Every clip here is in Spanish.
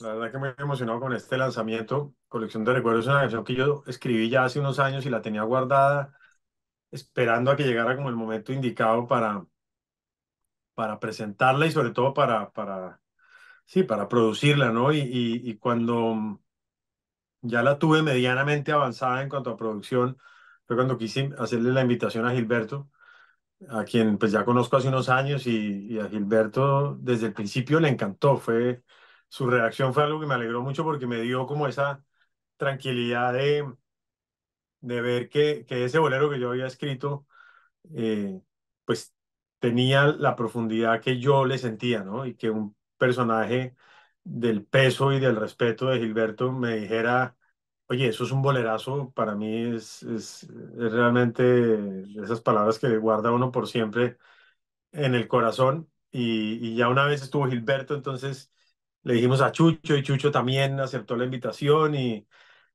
La verdad que me he emocionado con este lanzamiento. Colección de Recuerdos es una canción que yo escribí ya hace unos años y la tenía guardada esperando a que llegara como el momento indicado para, para presentarla y sobre todo para, para, sí, para producirla, ¿no? Y, y, y cuando ya la tuve medianamente avanzada en cuanto a producción, fue cuando quise hacerle la invitación a Gilberto, a quien pues ya conozco hace unos años y, y a Gilberto desde el principio le encantó, fue su reacción fue algo que me alegró mucho porque me dio como esa tranquilidad de, de ver que, que ese bolero que yo había escrito, eh, pues tenía la profundidad que yo le sentía, ¿no? Y que un personaje del peso y del respeto de Gilberto me dijera, oye, eso es un bolerazo, para mí es, realmente esas palabras que le guarda uno por siempre en el corazón. Y, y ya una vez estuvo Gilberto, entonces le dijimos a Chucho y Chucho también aceptó la invitación y,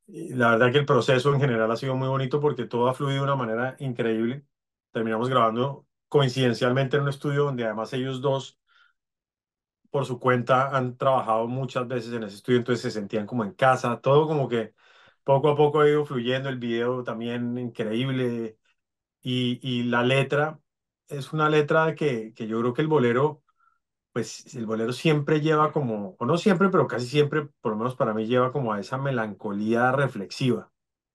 la verdad que el proceso en general ha sido muy bonito porque todo ha fluido de una manera increíble. Terminamos grabando coincidencialmente en un estudio donde además ellos dos por su cuenta han trabajado muchas veces en ese estudio, entonces se sentían como en casa, todo como que poco a poco ha ido fluyendo el video también increíble y, y la letra es una letra que, que yo creo que el bolero pues el bolero siempre lleva como, o no siempre, pero casi siempre, por lo menos para mí, lleva como a esa melancolía reflexiva.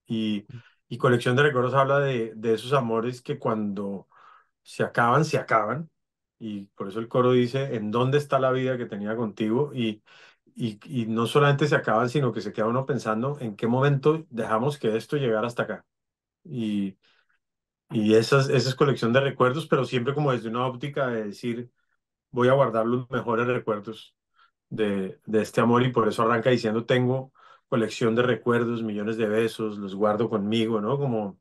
Mm. Y, Colección de Recuerdos habla de, de esos amores que cuando se acaban, se acaban. Y por eso el coro dice, ¿en dónde está la vida que tenía contigo? Y, y, no solamente se acaban, sino que se queda uno pensando en qué momento dejamos que esto llegara hasta acá. Y, y esa, esa es colección de recuerdos, pero siempre como desde una óptica de decir, voy a guardar los mejores recuerdos de, de este amor y por eso arranca diciendo, tengo colección de recuerdos, millones de besos, los guardo conmigo, ¿no? Como,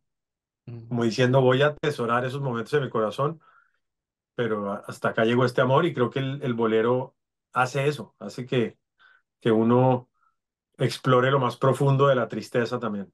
como diciendo, voy a atesorar esos momentos en mi corazón, pero hasta acá llegó este amor y creo que el, bolero hace eso, hace que, que uno explore lo más profundo de la tristeza también.